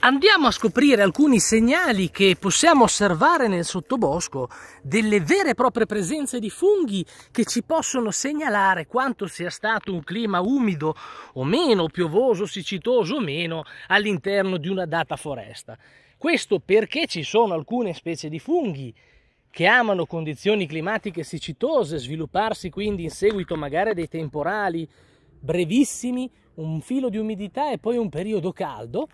Andiamo a scoprire alcuni segnali che possiamo osservare nel sottobosco delle vere e proprie presenze di funghi che ci possono segnalare quanto sia stato un clima umido o meno, piovoso, siccitoso o meno all'interno di una data foresta. Questo perché ci sono alcune specie di funghi che amano condizioni climatiche siccitose, svilupparsi quindi in seguito magari dei temporali brevissimi, un filo di umidità e poi un periodo caldo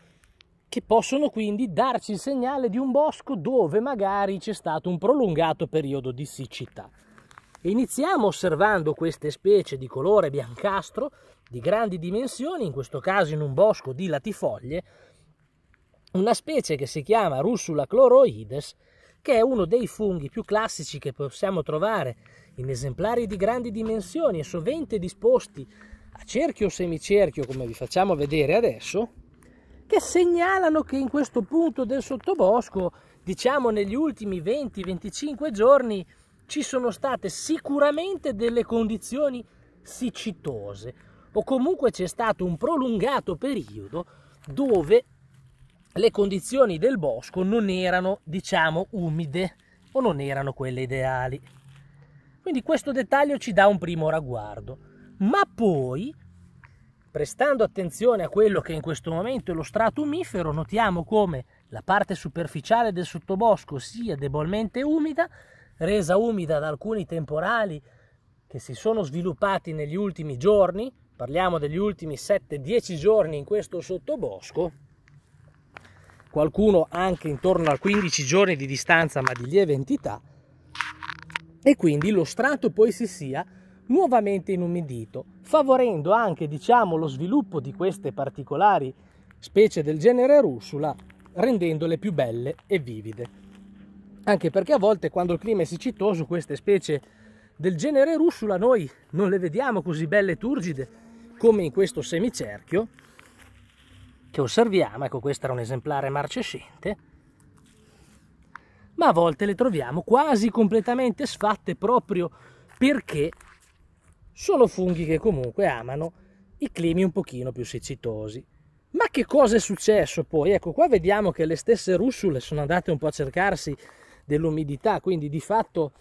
che possono quindi darci il segnale di un bosco dove magari c'è stato un prolungato periodo di siccità. Iniziamo osservando queste specie di colore biancastro di grandi dimensioni, in questo caso in un bosco di latifoglie, una specie che si chiama Russula chloroides, che è uno dei funghi più classici che possiamo trovare in esemplari di grandi dimensioni e sovente disposti a cerchio o semicerchio, come vi facciamo vedere adesso, che segnalano che in questo punto del sottobosco, diciamo negli ultimi 20-25 giorni, ci sono state sicuramente delle condizioni siccitose o comunque c'è stato un prolungato periodo dove le condizioni del bosco non erano, diciamo, umide o non erano quelle ideali. Quindi questo dettaglio ci dà un primo ragguardo, ma poi Prestando attenzione a quello che in questo momento è lo strato umifero, notiamo come la parte superficiale del sottobosco sia debolmente umida, resa umida da alcuni temporali che si sono sviluppati negli ultimi giorni, parliamo degli ultimi 7-10 giorni in questo sottobosco, qualcuno anche intorno a 15 giorni di distanza ma di lieve entità, e quindi lo strato poi si sia nuovamente inumidito, favorendo anche diciamo, lo sviluppo di queste particolari specie del genere russula, rendendole più belle e vivide. Anche perché a volte quando il clima è siccitoso queste specie del genere russula noi non le vediamo così belle e turgide come in questo semicerchio che osserviamo, ecco questo era un esemplare marcescente, ma a volte le troviamo quasi completamente sfatte proprio perché sono funghi che comunque amano i climi un pochino più siccitosi. Ma che cosa è successo poi? Ecco, qua vediamo che le stesse russule sono andate un po' a cercarsi dell'umidità, quindi di fatto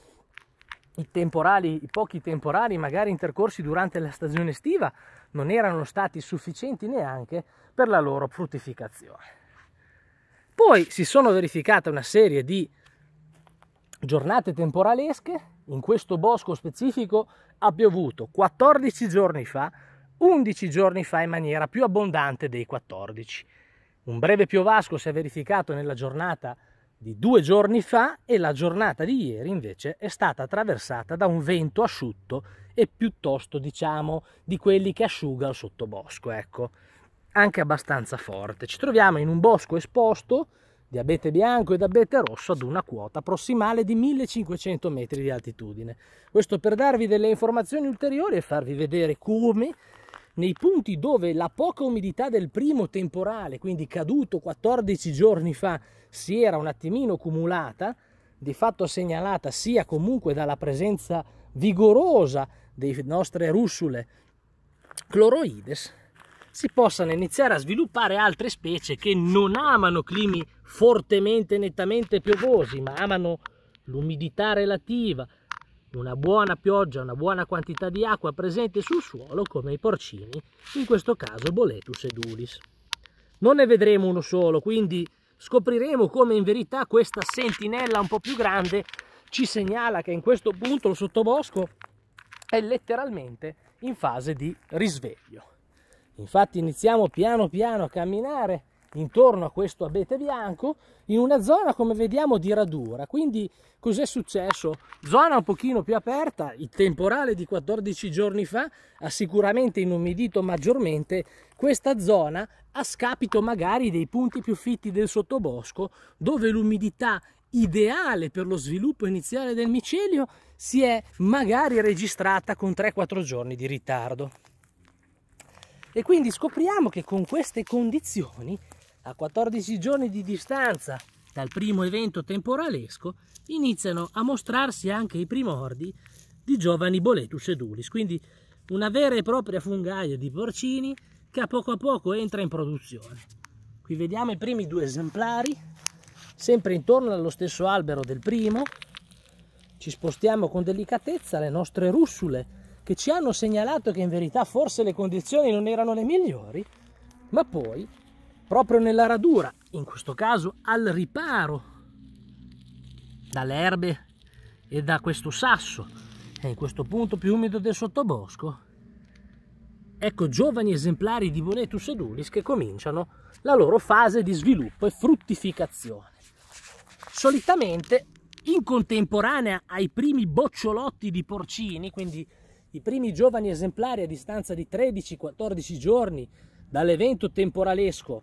i temporali, i pochi temporali magari intercorsi durante la stagione estiva non erano stati sufficienti neanche per la loro fruttificazione. Poi si sono verificate una serie di giornate temporalesche, in questo bosco specifico ha piovuto 14 giorni fa, 11 giorni fa in maniera più abbondante dei 14. Un breve piovasco si è verificato nella giornata di due giorni fa e la giornata di ieri invece è stata attraversata da un vento asciutto e piuttosto diciamo di quelli che asciuga il sottobosco, ecco, anche abbastanza forte. Ci troviamo in un bosco esposto di abete bianco ed abete rosso ad una quota prossimale di 1500 metri di altitudine. Questo per darvi delle informazioni ulteriori e farvi vedere come nei punti dove la poca umidità del primo temporale, quindi caduto 14 giorni fa, si era un attimino cumulata, di fatto segnalata sia comunque dalla presenza vigorosa delle nostre russule cloroides, si possano iniziare a sviluppare altre specie che non amano climi fortemente nettamente piovosi, ma amano l'umidità relativa, una buona pioggia, una buona quantità di acqua presente sul suolo come i porcini, in questo caso Boletus edulis. Non ne vedremo uno solo, quindi scopriremo come in verità questa sentinella un po' più grande ci segnala che in questo punto il sottobosco è letteralmente in fase di risveglio. Infatti iniziamo piano piano a camminare intorno a questo abete bianco in una zona come vediamo di radura quindi cos'è successo zona un pochino più aperta il temporale di 14 giorni fa ha sicuramente inumidito maggiormente questa zona a scapito magari dei punti più fitti del sottobosco dove l'umidità ideale per lo sviluppo iniziale del micelio si è magari registrata con 3-4 giorni di ritardo e quindi scopriamo che con queste condizioni, a 14 giorni di distanza dal primo evento temporalesco, iniziano a mostrarsi anche i primordi di giovani Boletus edulis, quindi una vera e propria fungaia di porcini che a poco a poco entra in produzione. Qui vediamo i primi due esemplari, sempre intorno allo stesso albero del primo, ci spostiamo con delicatezza, le nostre russule che ci hanno segnalato che in verità forse le condizioni non erano le migliori, ma poi, proprio nella radura, in questo caso al riparo dalle erbe e da questo sasso, e in questo punto più umido del sottobosco, ecco giovani esemplari di Bonetus edulis che cominciano la loro fase di sviluppo e fruttificazione. Solitamente in contemporanea ai primi bocciolotti di porcini, quindi i primi giovani esemplari a distanza di 13-14 giorni dall'evento temporalesco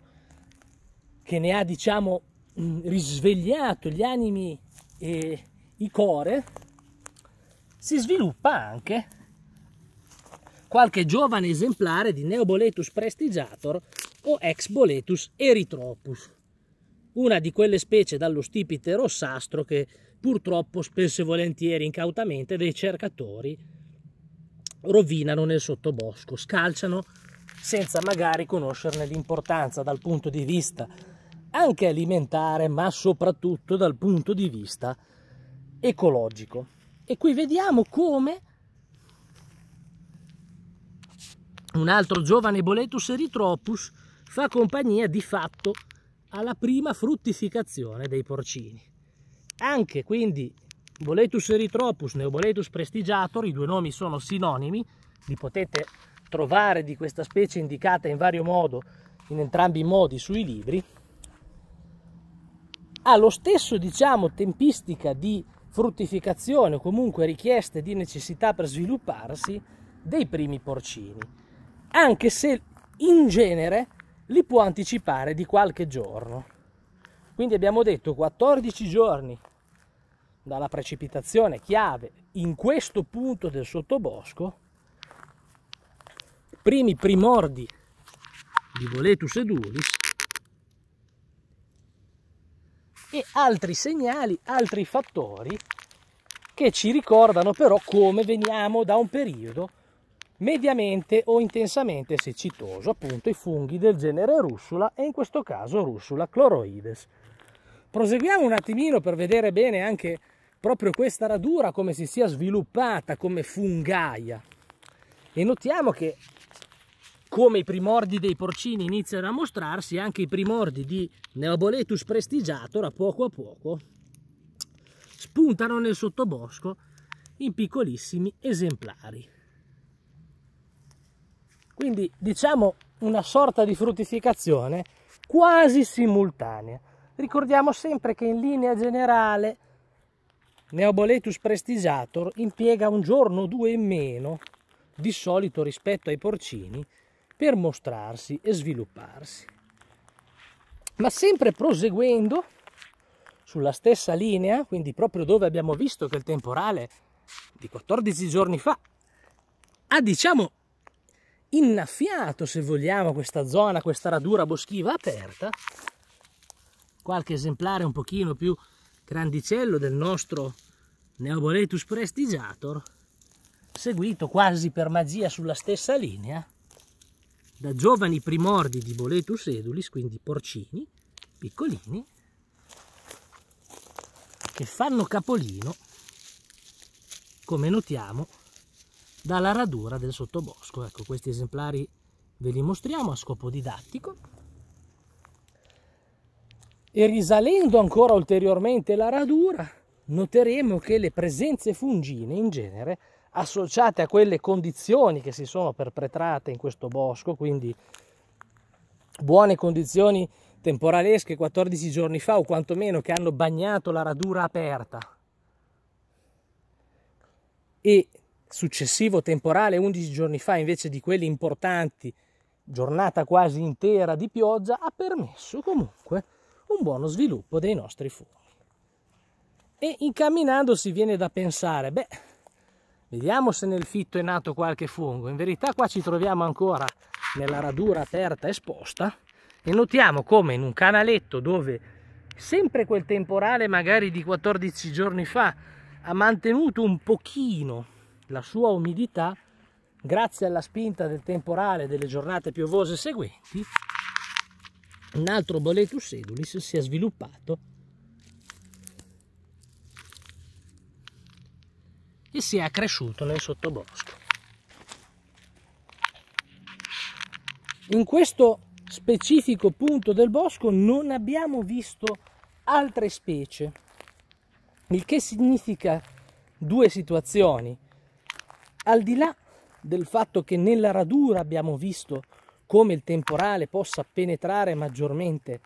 che ne ha diciamo mm, risvegliato gli animi e i core, si sviluppa anche qualche giovane esemplare di Neoboletus prestigiator o ex Boletus eritropus, una di quelle specie dallo stipite rossastro che purtroppo spesso e volentieri incautamente dei cercatori rovinano nel sottobosco, scalciano senza magari conoscerne l'importanza dal punto di vista anche alimentare, ma soprattutto dal punto di vista ecologico. E qui vediamo come un altro giovane Boletus eritropus fa compagnia di fatto alla prima fruttificazione dei porcini. Anche quindi Boletus eritropus, Neoboletus prestigiator, i due nomi sono sinonimi, li potete trovare di questa specie indicata in vario modo, in entrambi i modi sui libri, ha lo stesso, diciamo, tempistica di fruttificazione o comunque richieste di necessità per svilupparsi dei primi porcini, anche se in genere li può anticipare di qualche giorno. Quindi abbiamo detto 14 giorni dalla precipitazione chiave in questo punto del sottobosco, primi primordi di Voletus edulis e altri segnali, altri fattori che ci ricordano però come veniamo da un periodo mediamente o intensamente seccitoso, appunto i funghi del genere russula e in questo caso russula chloroides. Proseguiamo un attimino per vedere bene anche proprio questa radura come si sia sviluppata come fungaia. E notiamo che come i primordi dei porcini iniziano a mostrarsi, anche i primordi di Neoboletus prestigiator a poco a poco spuntano nel sottobosco in piccolissimi esemplari. Quindi diciamo una sorta di fruttificazione quasi simultanea. Ricordiamo sempre che in linea generale Neoboletus prestigiator impiega un giorno o due in meno di solito rispetto ai porcini per mostrarsi e svilupparsi. Ma sempre proseguendo sulla stessa linea, quindi proprio dove abbiamo visto che il temporale di 14 giorni fa ha diciamo innaffiato, se vogliamo, questa zona, questa radura boschiva aperta, qualche esemplare un pochino più grandicello del nostro Neoboletus prestigiator, seguito quasi per magia sulla stessa linea da giovani primordi di Boletus edulis, quindi porcini, piccolini, che fanno capolino, come notiamo, dalla radura del sottobosco. Ecco, questi esemplari ve li mostriamo a scopo didattico. E risalendo ancora ulteriormente la radura, noteremo che le presenze fungine in genere associate a quelle condizioni che si sono perpetrate in questo bosco, quindi buone condizioni temporalesche 14 giorni fa o quantomeno che hanno bagnato la radura aperta e successivo temporale 11 giorni fa invece di quelli importanti giornata quasi intera di pioggia ha permesso comunque un buono sviluppo dei nostri fori. E incamminando viene da pensare, beh, vediamo se nel fitto è nato qualche fungo. In verità qua ci troviamo ancora nella radura aperta esposta e notiamo come in un canaletto dove sempre quel temporale magari di 14 giorni fa ha mantenuto un pochino la sua umidità grazie alla spinta del temporale delle giornate piovose seguenti un altro boletus edulis si è sviluppato e si è accresciuto nel sottobosco. In questo specifico punto del bosco non abbiamo visto altre specie, il che significa due situazioni. Al di là del fatto che nella radura abbiamo visto come il temporale possa penetrare maggiormente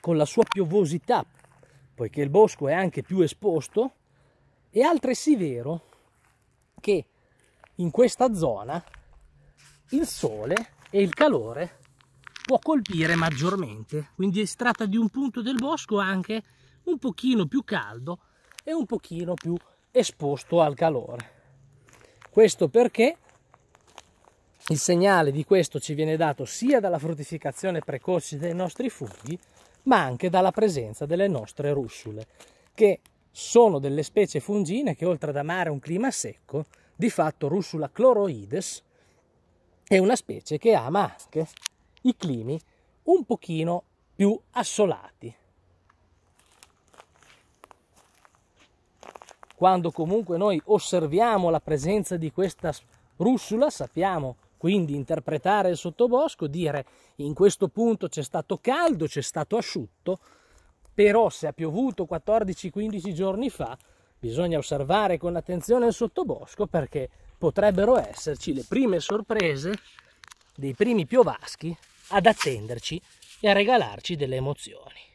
con la sua piovosità, poiché il bosco è anche più esposto, è altresì vero che in questa zona il sole e il calore può colpire maggiormente, quindi si tratta di un punto del bosco anche un pochino più caldo e un pochino più esposto al calore. Questo perché il segnale di questo ci viene dato sia dalla fruttificazione precoce dei nostri funghi, ma anche dalla presenza delle nostre russule, che sono delle specie fungine che oltre ad amare un clima secco, di fatto Russula chloroides è una specie che ama anche i climi un pochino più assolati. Quando comunque noi osserviamo la presenza di questa russula sappiamo quindi interpretare il sottobosco, dire in questo punto c'è stato caldo, c'è stato asciutto, però se ha piovuto 14-15 giorni fa bisogna osservare con attenzione il sottobosco perché potrebbero esserci le prime sorprese dei primi piovaschi ad attenderci e a regalarci delle emozioni.